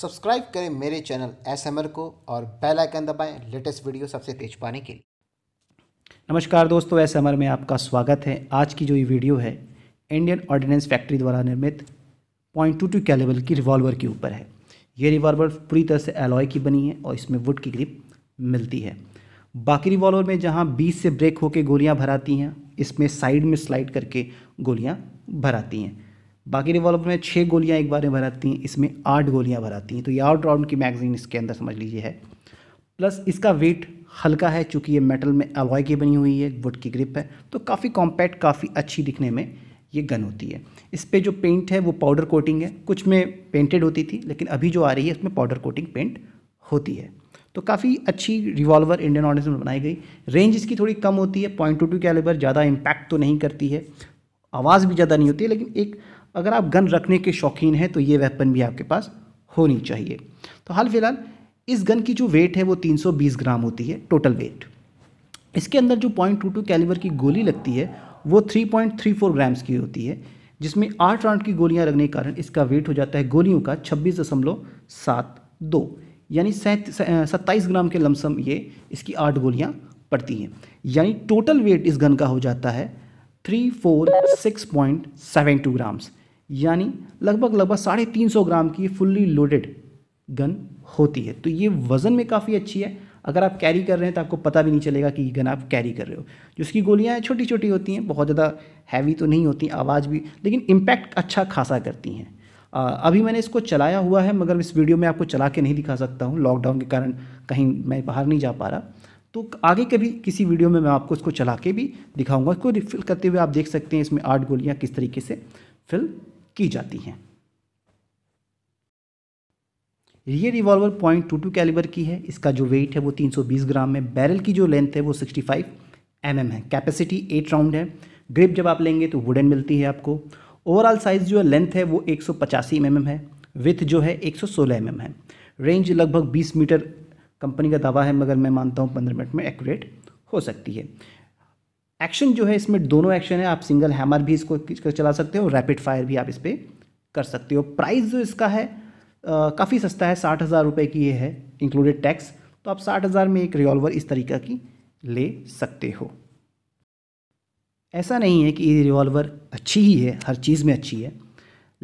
Subscribe करें मेरे channel एस को और बेल आइकन दबाएं लेटेस्ट वीडियो सबसे तेज पाने के लिए नमस्कार दोस्तों एस में आपका स्वागत है आज की जो ये वीडियो है इंडियन ऑर्डिनेंस फैक्ट्री द्वारा निर्मित पॉइंट टू टू कैलेबल की रिवॉल्वर के ऊपर है ये रिवॉल्वर पूरी तरह से एलॉय की बनी है और इसमें वुड की ग्रिप मिलती है बाकी रिवॉल्वर में जहाँ बीस से ब्रेक होकर गोलियाँ भराती हैं इसमें साइड में स्लाइड करके गोलियाँ भराती हैं बाकी रिवॉल्वर में छः गोलियाँ एक बार में भराती हैं इसमें आठ गोलियाँ भराती हैं तो ये आउट राउंड की मैगजीन इसके अंदर समझ लीजिए है प्लस इसका वेट हल्का है चूँकि ये मेटल में अलॉय की बनी हुई है वुड की ग्रिप है तो काफ़ी कॉम्पैक्ट काफ़ी अच्छी दिखने में ये गन होती है इस पर जो पेंट है वो पाउडर कोटिंग है कुछ में पेंटेड होती थी लेकिन अभी जो आ रही है उसमें पाउडर कोटिंग पेंट होती है तो काफ़ी अच्छी रिवॉल्वर इंडियन ऑर्डिनेंस में बनाई गई रेंज इसकी थोड़ी कम होती है पॉइंट टू टू कैलेबर ज़्यादा इम्पैक्ट तो नहीं करती है आवाज़ भी ज़्यादा नहीं होती है लेकिन एक अगर आप गन रखने के शौकीन हैं तो ये वेपन भी आपके पास होनी चाहिए तो हाल फिलहाल इस गन की जो वेट है वो 320 ग्राम होती है टोटल वेट इसके अंदर जो पॉइंट टू टू कैलिवर की गोली लगती है वो 3.34 ग्राम्स की होती है जिसमें आठ राउंड की गोलियां लगने के कारण इसका वेट हो जाता है गोलियों का छब्बीस दशमलव सात दो यानी सत्ताईस ग्राम के लमसम ये इसकी आठ गोलियां पड़ती हैं यानी टोटल वेट इस गन का हो जाता है three four six point seven two grams यानी लगभग लगभग साढ़े तीन सौ ग्राम की फुल्ली लोडेड गन होती है तो ये वज़न में काफ़ी अच्छी है अगर आप कैरी कर रहे हैं तो आपको पता भी नहीं चलेगा कि ये गन आप कैरी कर रहे हो जो उसकी गोलियाँ छोटी छोटी होती हैं बहुत ज़्यादा हैवी तो नहीं होती आवाज़ भी लेकिन इम्पैक्ट अच्छा खासा करती हैं अभी मैंने इसको चलाया हुआ है मगर इस वीडियो में आपको चला के नहीं दिखा सकता हूँ लॉकडाउन के कारण कहीं मैं बाहर नहीं जा पा रहा तो आगे कभी किसी वीडियो में मैं आपको इसको चला के भी दिखाऊंगा इसको रिफिल करते हुए आप देख सकते हैं इसमें आठ गोलियाँ किस तरीके से फिल की जाती हैं ये revolver point two two calibre की है इसका जो वेट है वो 320 ग्राम है बैरल की जो लेंथ है वो 65 फाइव mm है कैपेसिटी एट राउंड है ग्रिप जब आप लेंगे तो वुडन मिलती है आपको ओवरऑल साइज़ जो है लेंथ है वो एक सौ mm है विथ जो है एक सौ mm है रेंज लगभग 20 मीटर कंपनी का दावा है मगर मैं मानता हूँ पंद्रह मिनट में एक्यूरेट हो सकती है एक्शन जो है इसमें दोनों एक्शन है आप सिंगल हैमर भी इसको चला सकते हो रैपिड फायर भी आप इस पर कर सकते हो प्राइस जो इसका है काफ़ी सस्ता है साठ हज़ार रुपये की ये है इंक्लूडेड टैक्स तो आप साठ हज़ार में एक रिवॉल्वर इस तरीका की ले सकते हो ऐसा नहीं है कि ये रिवॉल्वर अच्छी ही है हर चीज़ में अच्छी है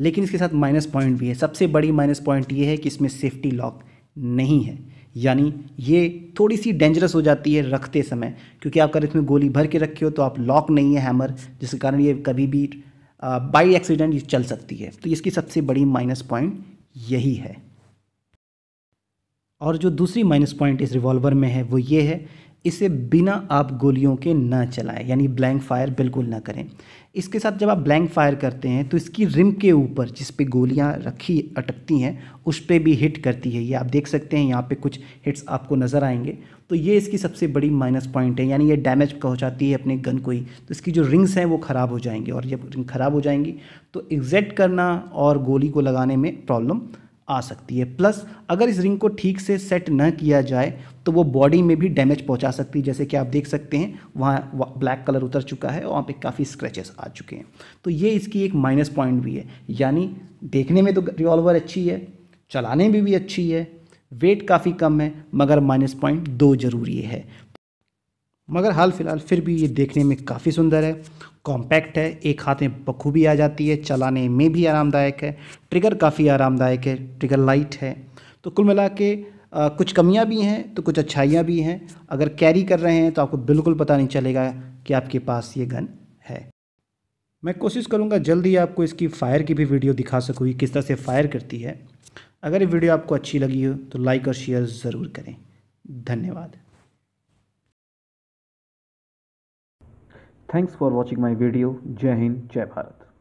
लेकिन इसके साथ माइनस पॉइंट भी है सबसे बड़ी माइनस पॉइंट ये है कि इसमें सेफ्टी लॉक नहीं है यानी ये थोड़ी सी डेंजरस हो जाती है रखते समय क्योंकि आप अगर इसमें गोली भर के रखी हो तो आप लॉक नहीं है हैमर जिसके कारण ये कभी भी बाई uh, एक्सीडेंट चल सकती है तो इसकी सबसे बड़ी माइनस पॉइंट यही है और जो दूसरी माइनस पॉइंट इस रिवॉल्वर में है वो ये है इसे बिना आप गोलियों के ना चलाएं यानी ब्लैंक फायर बिल्कुल ना करें इसके साथ जब आप ब्लैंक फायर करते हैं तो इसकी रिम के ऊपर जिस पे गोलियां रखी अटकती हैं उस पर भी हिट करती है ये आप देख सकते हैं यहाँ पे कुछ हिट्स आपको नज़र आएंगे तो ये इसकी सबसे बड़ी माइनस पॉइंट है यानी ये डैमेज पहुँचाती है अपने गन को ही तो इसकी जो रिंग्स हैं वो ख़राब हो जाएंगी और जब रिंग ख़राब हो जाएंगी तो एग्जैक्ट करना और गोली को लगाने में प्रॉब्लम आ सकती है प्लस अगर इस रिंग को ठीक से सेट न किया जाए तो वो बॉडी में भी डैमेज पहुंचा सकती है जैसे कि आप देख सकते हैं वहाँ ब्लैक कलर उतर चुका है और वहाँ पे काफ़ी स्क्रैचेस आ चुके हैं तो ये इसकी एक माइनस पॉइंट भी है यानी देखने में तो रिवॉल्वर अच्छी है चलाने में भी अच्छी है वेट काफ़ी कम है मगर माइनस पॉइंट दो ज़रूरी है मगर हाल फिलहाल फिर भी ये देखने में काफ़ी सुंदर है कॉम्पैक्ट है एक हाथ में बखूबी आ जाती है चलाने में भी आरामदायक है ट्रिगर काफ़ी आरामदायक है ट्रिगर लाइट है तो कुल मिला के आ, कुछ कमियां भी हैं तो कुछ अच्छाइयां भी हैं अगर कैरी कर रहे हैं तो आपको बिल्कुल पता नहीं चलेगा कि आपके पास ये गन है मैं कोशिश करूँगा जल्द ही आपको इसकी फ़ायर की भी वीडियो दिखा सकूँ किस तरह से फ़ायर करती है अगर ये वीडियो आपको अच्छी लगी हो तो लाइक और शेयर ज़रूर करें धन्यवाद Thanks for watching my video. Jai Hind, Jai Bharat.